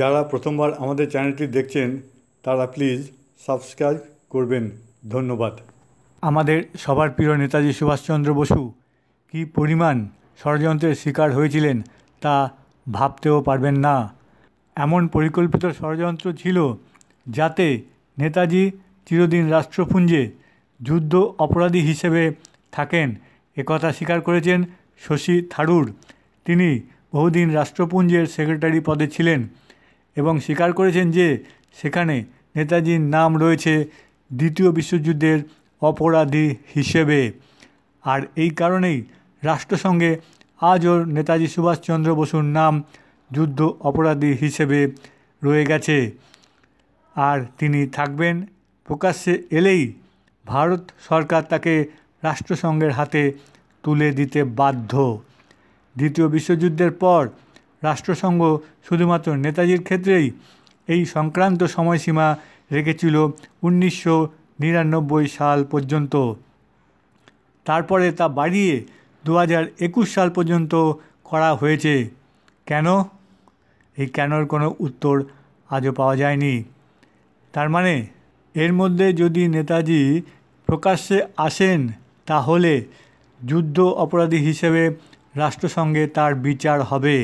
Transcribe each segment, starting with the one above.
যারা প্রথমবার আমাদের চ্যানেলটি দেখছেন তারা প্লিজ সাবস্ক্রাইব করবেন ধন্যবাদ আমাদের সবার প্রিয় নেতাজি সুভাষচন্দ্র বসু কি পরিমাণ ষড়যন্ত্রের শিকার হয়েছিলেন তা ভাবতেও পারবেন না এমন পরিকল্পিত ষড়যন্ত্র ছিল যাতে নেতাজি চিরদিন রাষ্ট্রপুঞ্জে যুদ্ধ অপরাধী হিসেবে থাকেন একথা স্বীকার করেছেন শশী থারুর তিনি বহুদিন রাষ্ট্রপুঞ্জের সেক্রেটারি পদে ছিলেন এবং স্বীকার করেছেন যে সেখানে নেতাজির নাম রয়েছে দ্বিতীয় বিশ্বযুদ্ধের অপরাধী হিসেবে আর এই কারণেই রাষ্ট্রসংঘে আজও নেতাজি সুভাষচন্দ্র বসুর নাম যুদ্ধ অপরাধী হিসেবে রয়ে গেছে আর তিনি থাকবেন প্রকাশ্যে এলেই ভারত সরকার তাকে রাষ্ট্রসংঘের হাতে তুলে দিতে বাধ্য দ্বিতীয় বিশ্বযুদ্ধের পর রাষ্ট্রসংঘ শুধুমাত্র নেতাজির ক্ষেত্রেই এই সংক্রান্ত সময়সীমা রেখেছিল উনিশশো সাল পর্যন্ত তারপরে তা বাড়িয়ে দু সাল পর্যন্ত করা হয়েছে কেন এই কেনর কোনো উত্তর আজও পাওয়া যায়নি তার মানে এর মধ্যে যদি নেতাজি প্রকাশ্যে আসেন তাহলে যুদ্ধ অপরাধী হিসেবে রাষ্ট্রসংঘে তার বিচার হবে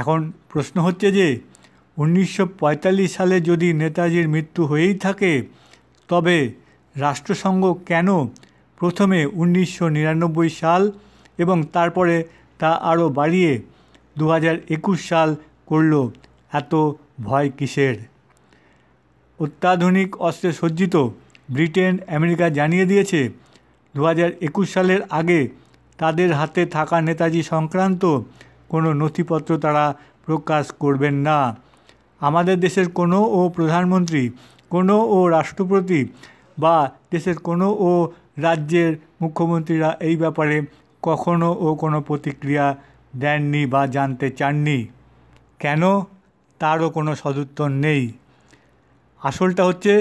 এখন প্রশ্ন হচ্ছে যে উনিশশো সালে যদি নেতাজির মৃত্যু হয়েই থাকে তবে রাষ্ট্রসংঘ কেন প্রথমে উনিশশো সাল এবং তারপরে তা আরও বাড়িয়ে দু সাল করল এত ভয় কিসের অত্যাধুনিক অস্ত্রে সজ্জিত ব্রিটেন আমেরিকা জানিয়ে দিয়েছে দু সালের আগে তাদের হাতে থাকা নেতাজি সংক্রান্ত কোনো নথিপত্র তারা প্রকাশ করবেন না আমাদের দেশের কোনো ও প্রধানমন্ত্রী কোনো ও রাষ্ট্রপতি বা দেশের কোনো ও রাজ্যের মুখ্যমন্ত্রীরা এই ব্যাপারে কখনো ও কোনো প্রতিক্রিয়া দেননি বা জানতে চাননি কেন তারও কোনো সদুত্তর নেই আসলটা হচ্ছে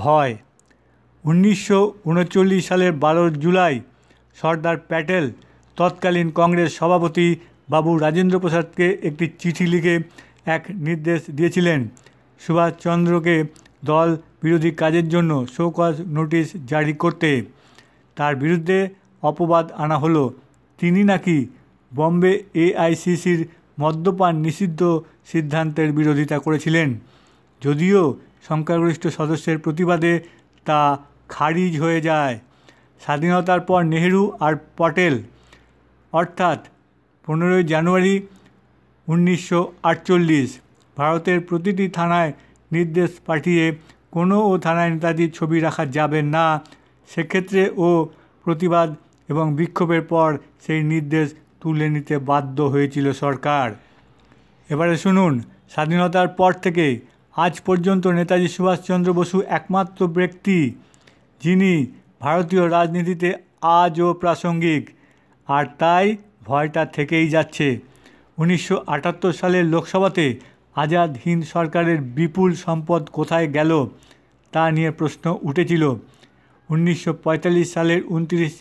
ভয় উনিশশো সালের বারো জুলাই সর্দার প্যাটেল তৎকালীন কংগ্রেস সভাপতি বাবু রাজেন্দ্র প্রসাদকে একটি চিঠি লিখে এক নির্দেশ দিয়েছিলেন সুভাষচন্দ্রকে দল বিরোধী কাজের জন্য শোকজ নোটিশ জারি করতে তার বিরুদ্ধে অপবাদ আনা হলো তিনি নাকি বম্বে এআইসিসির মদ্যপান নিষিদ্ধ সিদ্ধান্তের বিরোধিতা করেছিলেন যদিও সংখ্যাগরিষ্ঠ সদস্যের প্রতিবাদে তা খারিজ হয়ে যায় স্বাধীনতার পর নেহেরু আর পটেল অর্থাৎ পনেরোই জানুয়ারি উনিশশো আটচল্লিশ ভারতের প্রতিটি থানায় নির্দেশ পাঠিয়ে কোনো ও থানায় নেতাজির ছবি রাখা যাবে না সেক্ষেত্রে ও প্রতিবাদ এবং বিক্ষোভের পর সেই নির্দেশ তুলে নিতে বাধ্য হয়েছিল সরকার এবারে শুনুন স্বাধীনতার পর থেকে আজ পর্যন্ত নেতাজি সুভাষচন্দ্র বসু একমাত্র ব্যক্তি যিনি ভারতীয় রাজনীতিতে আজও প্রাসঙ্গিক আর তাই ভয়টা থেকেই যাচ্ছে উনিশশো সালের লোকসভাতে আজাদ হিন্দ সরকারের বিপুল সম্পদ কোথায় গেল তা নিয়ে প্রশ্ন উঠেছিল উনিশশো সালের উনত্রিশ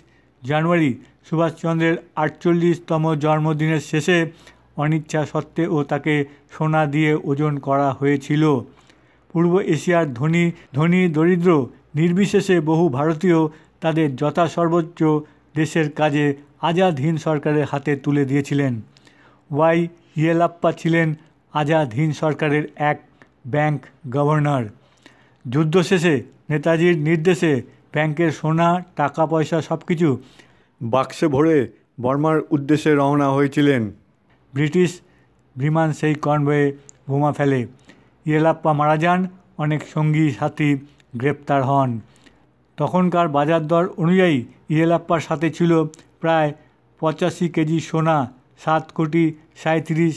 জানুয়ারি সুভাষচন্দ্রের আটচল্লিশতম জন্মদিনের শেষে অনিচ্ছা সত্ত্বেও তাকে সোনা দিয়ে ওজন করা হয়েছিল পূর্ব এশিয়ার ধনী ধনী দরিদ্র নির্বিশেষে বহু ভারতীয় তাদের যথাসর্বোচ্চ দেশের কাজে আজাদ হিন্দ সরকারের হাতে তুলে দিয়েছিলেন ওয়াই ইয়েলাপ্পা ছিলেন আজাদ হিন্দ সরকারের এক ব্যাংক গভর্নর যুদ্ধ শেষে নেতাজির নির্দেশে ব্যাংকের সোনা টাকা পয়সা সব কিছু বাক্সে ভরে বর্মার উদ্দেশ্যে রওনা হয়েছিলেন ব্রিটিশ বিমান সেই কনভয়ে বোমা ফেলে ইয়েলাপ্পা মারা যান অনেক সঙ্গী সাথী গ্রেপ্তার হন তখনকার বাজার দর অনুযায়ী ইয়েলাপ্পার সাথে ছিল প্রায় পঁচাশি কেজি সোনা সাত কোটি সাঁত্রিশ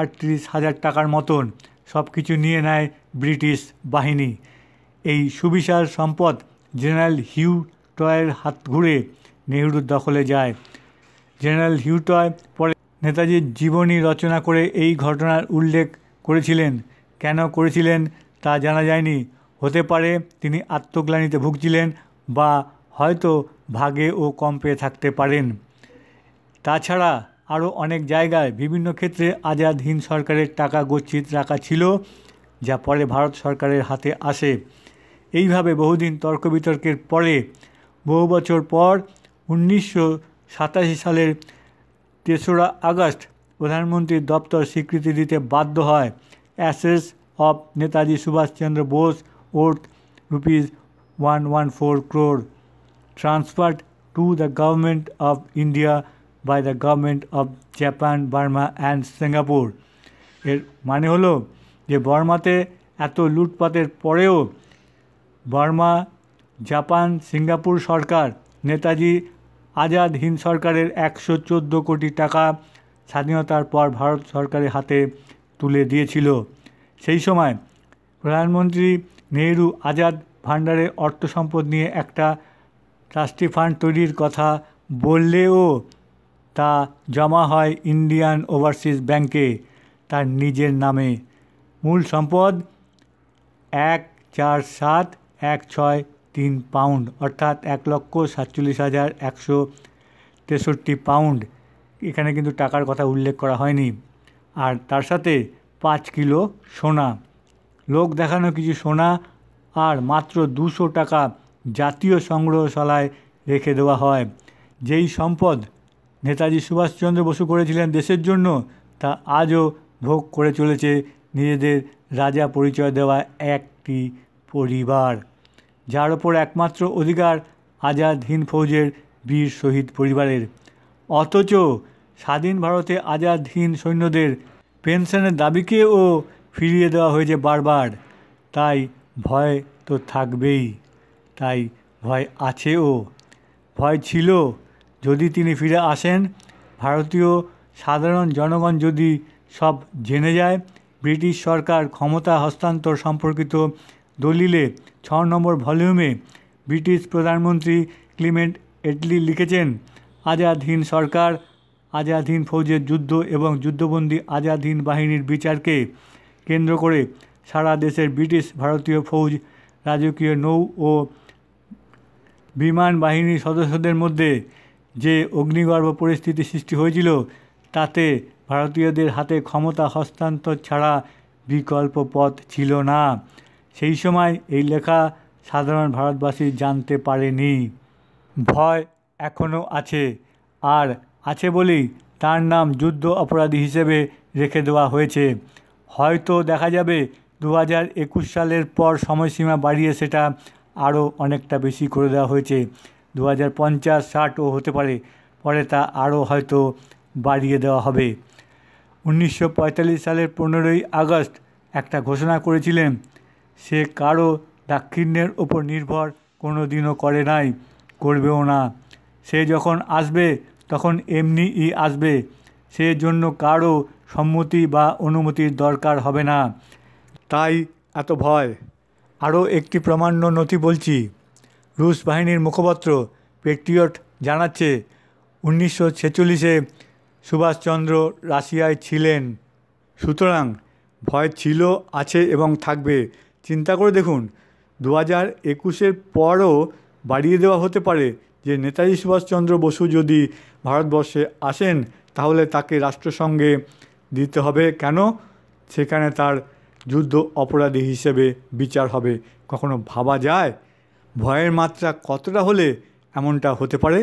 আটত্রিশ হাজার টাকার মতন সব কিছু নিয়ে নেয় ব্রিটিশ বাহিনী এই সুবিশাল সম্পদ জেনারেল হিউ টয়ের হাত ঘুরে নেহরুর দখলে যায় জেনারেল হিউ টয় পরে নেতাজির জীবনী রচনা করে এই ঘটনার উল্লেখ করেছিলেন কেন করেছিলেন তা জানা যায়নি হতে পারে তিনি আত্মগ্লানিতে ভুগছিলেন বা হয়তো ভাগে ও কম পেয়ে থাকতে পারেন তাছাড়া আরও অনেক জায়গায় বিভিন্ন ক্ষেত্রে আজাদ হিন্দ সরকারের টাকা গচ্ছিত রাখা ছিল যা পরে ভারত সরকারের হাতে আসে এইভাবে বহুদিন তর্ক বিতর্কের পরে বহু বছর পর উনিশশো সাতাশি সালের তেসরা আগস্ট প্রধানমন্ত্রীর দপ্তর স্বীকৃতি দিতে বাধ্য হয় অ্যাসেস of Netaji Subhas Chandra Bose worth rupees 114 crore transferred to the government of India by the government of Japan, Burma and Singapore. এর মানে হলো যে বর্মাতে এত লুটপাতের পরেও বার্মা জাপান সিঙ্গাপুর সরকার নেতাজি আজাদ হিন্দ সরকারের একশো চোদ্দো কোটি টাকা স্বাধীনতার পর ভারত সরকারের হাতে তুলে দিয়েছিল সেই সময় প্রধানমন্ত্রী নেহরু আজাদ ভাণ্ডারে অর্থ সম্পদ নিয়ে একটা ট্রাস্টি ফান্ড তৈরির কথা বললেও তা জমা হয় ইন্ডিয়ান ওভারসিজ ব্যাংকে তার নিজের নামে মূল সম্পদ এক চার সাত এক ছয় তিন পাউন্ড অর্থাৎ এক লক্ষ সাতচল্লিশ হাজার একশো তেষট্টি পাউন্ড এখানে কিন্তু টাকার কথা উল্লেখ করা হয়নি আর তার সাথে পাঁচ কিলো সোনা লোক দেখানো কিছু সোনা আর মাত্র দুশো টাকা জাতীয় সংগ্রহশালায় রেখে দেওয়া হয় যেই সম্পদ নেতাজি সুভাষচন্দ্র বসু করেছিলেন দেশের জন্য তা আজও ভোগ করে চলেছে নিজেদের রাজা পরিচয় দেওয়া একটি পরিবার যার ওপর একমাত্র অধিকার আজাদ হিন্দ ফৌজের বীর শহীদ পরিবারের অথচ স্বাধীন ভারতে আজাদ হিন্দ সৈন্যদের পেনশনের দাবিকেও ফিরিয়ে দেওয়া হয়েছে বারবার তাই ভয় তো থাকবেই তাই ভয় আছেও ভয় ছিল যদি তিনি ফিরে আসেন ভারতীয় সাধারণ জনগণ যদি সব জেনে যায় ব্রিটিশ সরকার ক্ষমতা হস্তান্তর সম্পর্কিত দলিলে ছ নম্বর ভলিউমে ব্রিটিশ প্রধানমন্ত্রী ক্লিমেন্ট এটলি লিখেছেন আজাদহীন সরকার আজাদহীন ফৌজের যুদ্ধ এবং যুদ্ধবন্দী আজাদহীন বাহিনীর বিচারকে কেন্দ্র করে সারা দেশের ব্রিটিশ ভারতীয় ফৌজ রাজকীয় নৌ ও বিমান বাহিনীর সদস্যদের মধ্যে যে অগ্নিগর্ভ পরিস্থিতি সৃষ্টি হয়েছিল তাতে ভারতীয়দের হাতে ক্ষমতা হস্তান্তর ছাড়া বিকল্প পথ ছিল না সেই সময় এই লেখা সাধারণ ভারতবাসী জানতে পারেনি ভয় এখনও আছে আর আছে বলেই তার নাম যুদ্ধ অপরাধী হিসেবে রেখে দেওয়া হয়েছে হয়তো দেখা যাবে দু হাজার একুশ সালের পর সময়সীমা বাড়িয়ে সেটা আরও অনেকটা বেশি করে দেওয়া হয়েছে দু হাজার পঞ্চাশ ষাটও হতে পারে পরে তা আরও হয়তো বাড়িয়ে দেওয়া হবে উনিশশো সালের পনেরোই আগস্ট একটা ঘোষণা করেছিলেন সে কারো দাক্ষিণ্যের ওপর নির্ভর কোনো দিনও করে নাই করবেও না সে যখন আসবে তখন এমনিই আসবে সেজন্য কারও সম্মতি বা অনুমতির দরকার হবে না তাই এত ভয় আরও একটি প্রমাণ্য নথি বলছি রুশ বাহিনীর মুখপাত্র পেট্রিয়ট জানাচ্ছে উনিশশো ছেচল্লিশে সুভাষচন্দ্র রাশিয়ায় ছিলেন সুতরাং ভয় ছিল আছে এবং থাকবে চিন্তা করে দেখুন দু হাজার একুশের পরও বাড়িয়ে দেওয়া হতে পারে যে নেতাজি সুভাষচন্দ্র বসু যদি ভারতবর্ষে আসেন তাহলে তাকে রাষ্ট্রসংঘে দিতে হবে কেন সেখানে তার যুদ্ধ অপরাধী হিসেবে বিচার হবে কখনো ভাবা যায় ভয়ের মাত্রা কতটা হলে এমনটা হতে পারে